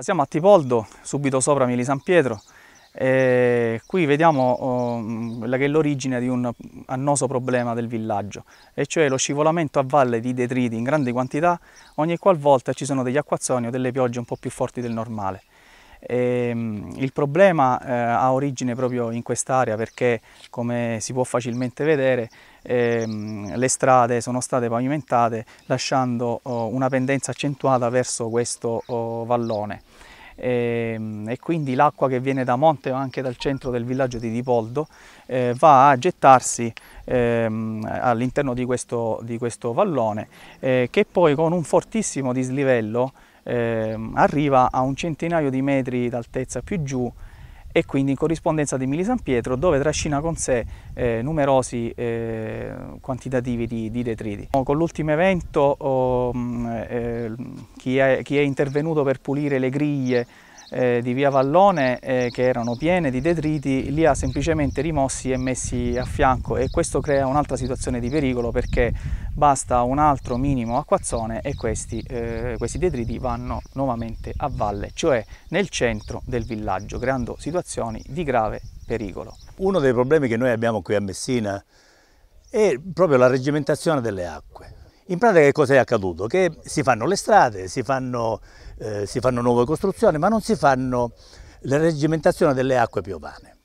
Siamo a Tipoldo, subito sopra Mili San Pietro. E qui vediamo oh, quella che è l'origine di un annoso problema del villaggio, e cioè lo scivolamento a valle di detriti in grandi quantità ogni qualvolta ci sono degli acquazzoni o delle piogge un po' più forti del normale. E, ehm, il problema eh, ha origine proprio in quest'area perché, come si può facilmente vedere, ehm, le strade sono state pavimentate lasciando oh, una pendenza accentuata verso questo oh, vallone e, ehm, e quindi l'acqua che viene da monte o anche dal centro del villaggio di Dipoldo eh, va a gettarsi ehm, all'interno di, di questo, vallone eh, che poi con un fortissimo dislivello eh, arriva a un centinaio di metri d'altezza più giù e quindi in corrispondenza di Mili San Pietro dove trascina con sé eh, numerosi eh, quantitativi di, di, detriti. Con l'ultimo evento oh, mm, eh, eh, chi, è, chi, è, intervenuto per pulire le griglie eh, di via Vallone eh, che erano piene di detriti, li ha semplicemente rimossi e messi a fianco e questo crea un'altra situazione di pericolo perché basta un altro minimo acquazzone e questi, eh, questi detriti vanno nuovamente a valle, cioè nel centro del villaggio, creando situazioni di grave pericolo. Uno dei problemi che noi abbiamo qui a Messina è proprio la reggimentazione delle acque. In pratica che cosa è accaduto? Che si fanno le strade, si fanno, eh, si fanno nuove costruzioni, ma non si fanno la reggimentazione delle acque piovane.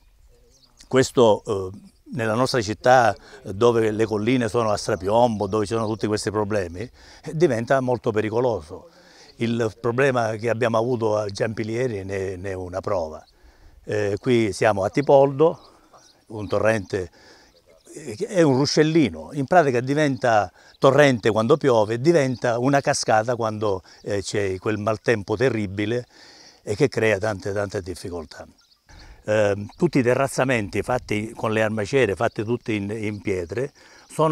Questo eh, nella nostra città dove le colline sono a strapiombo, dove ci sono tutti questi problemi, diventa molto pericoloso. Il problema che abbiamo avuto a Giampilieri ne, ne è una prova. Eh, qui siamo a Tipoldo, un torrente è un ruscellino, in pratica diventa torrente quando piove, diventa una cascata quando eh, c'è quel maltempo terribile e che crea tante tante difficoltà. Eh, tutti i terrazzamenti fatti con le armaciere, fatti tutti in, in pietre,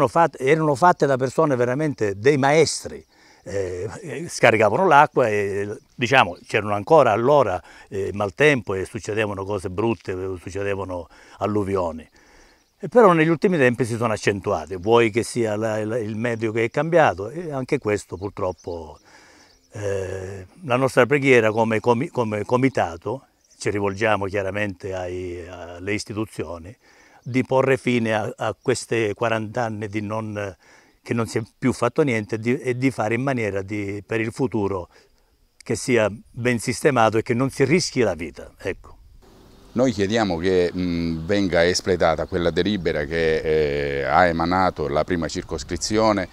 fat erano fatti da persone veramente dei maestri, eh, eh, scaricavano l'acqua e diciamo c'erano ancora allora eh, maltempo e succedevano cose brutte, succedevano alluvioni. E però negli ultimi tempi si sono accentuate, vuoi che sia la, il medio che è cambiato e anche questo purtroppo eh, la nostra preghiera come, com, come, comitato, ci rivolgiamo chiaramente ai, alle istituzioni, di porre fine a, a queste 40 anni non, che non si è più fatto niente di, e di fare in maniera di, per il futuro che sia ben sistemato e che non si rischi la vita. Ecco. Noi chiediamo che mh, venga espletata quella delibera che eh, ha emanato la prima circoscrizione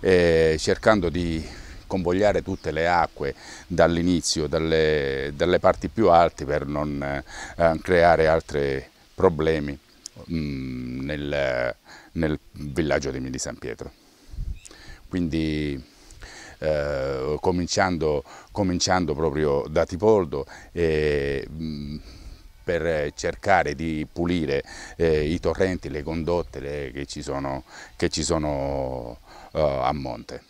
eh, cercando di convogliare tutte le acque dall'inizio, dalle, dalle, parti più alte per non eh, creare altri problemi mh, nel, nel, villaggio di Mini San Pietro. Quindi eh, cominciando, cominciando, proprio da Tipoldo e, mh, per eh, cercare di pulire eh, i torrenti, le condotte le, che ci sono, che ci sono uh, a monte.